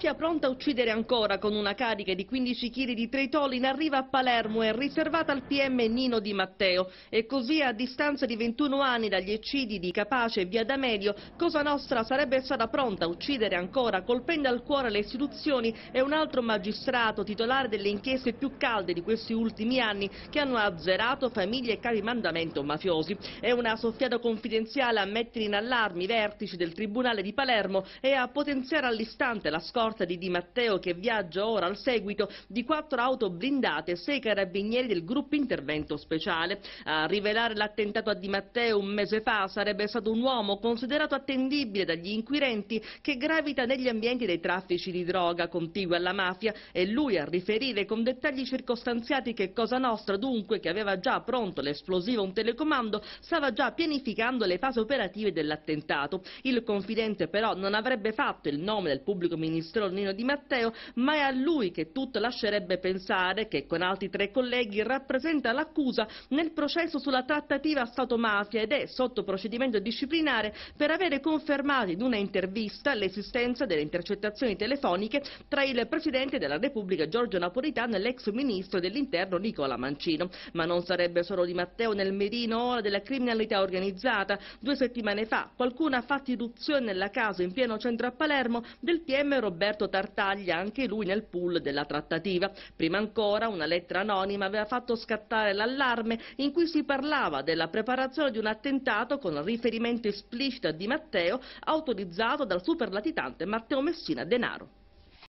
Sia pronta a uccidere ancora con una carica di 15 kg di tritolina arriva a Palermo e riservata al PM Nino Di Matteo e così a distanza di 21 anni dagli eccidi di Capace e Via D'Amelio Cosa Nostra sarebbe stata pronta a uccidere ancora colpendo al cuore le istituzioni e un altro magistrato titolare delle inchieste più calde di questi ultimi anni che hanno azzerato famiglie e capi mandamento mafiosi. È una soffiata confidenziale a mettere in allarme i vertici del Tribunale di Palermo e a potenziare all'istante la scorta forza di Di Matteo che viaggia ora al seguito di quattro auto blindate e sei carabinieri del gruppo intervento speciale. A rivelare l'attentato a Di Matteo un mese fa sarebbe stato un uomo considerato attendibile dagli inquirenti che gravita negli ambienti dei traffici di droga contigui alla mafia e lui a riferire con dettagli circostanziati che Cosa Nostra dunque che aveva già pronto l'esplosivo un telecomando stava già pianificando le fasi operative dell'attentato. Il confidente però non avrebbe fatto il nome del pubblico ministero ministro Nino Di Matteo, ma è a lui che tutto lascerebbe pensare che con altri tre colleghi rappresenta l'accusa nel processo sulla trattativa Stato-mafia ed è sotto procedimento disciplinare per avere confermato in una intervista l'esistenza delle intercettazioni telefoniche tra il Presidente della Repubblica Giorgio Napolitano e l'ex Ministro dell'Interno Nicola Mancino. Ma non sarebbe solo Di Matteo nel merino ora della criminalità organizzata. Due settimane fa qualcuno ha fatto irruzione nella casa in pieno centro a Palermo del PM Roberto Roberto Tartaglia anche lui nel pool della trattativa. Prima ancora una lettera anonima aveva fatto scattare l'allarme in cui si parlava della preparazione di un attentato con riferimento esplicito a Di Matteo autorizzato dal superlatitante Matteo Messina Denaro.